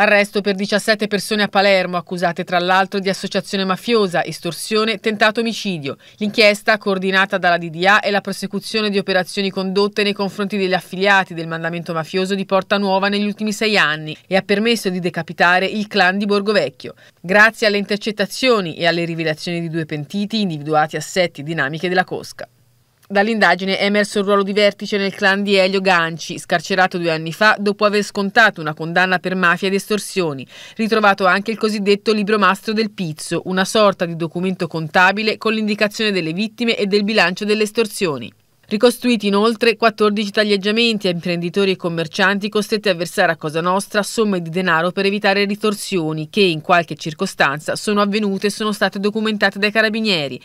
Arresto per 17 persone a Palermo, accusate tra l'altro di associazione mafiosa, estorsione, tentato omicidio. L'inchiesta, coordinata dalla DDA, è la prosecuzione di operazioni condotte nei confronti degli affiliati del mandamento mafioso di Porta Nuova negli ultimi sei anni e ha permesso di decapitare il clan di Borgovecchio. Grazie alle intercettazioni e alle rivelazioni di due pentiti individuati a sette dinamiche della Cosca. Dall'indagine è emerso il ruolo di vertice nel clan di Elio Ganci, scarcerato due anni fa dopo aver scontato una condanna per mafia ed estorsioni. Ritrovato anche il cosiddetto libro mastro del Pizzo, una sorta di documento contabile con l'indicazione delle vittime e del bilancio delle estorsioni. Ricostruiti inoltre 14 taglieggiamenti a imprenditori e commercianti costretti a versare a Cosa Nostra somme di denaro per evitare ritorsioni che in qualche circostanza sono avvenute e sono state documentate dai carabinieri.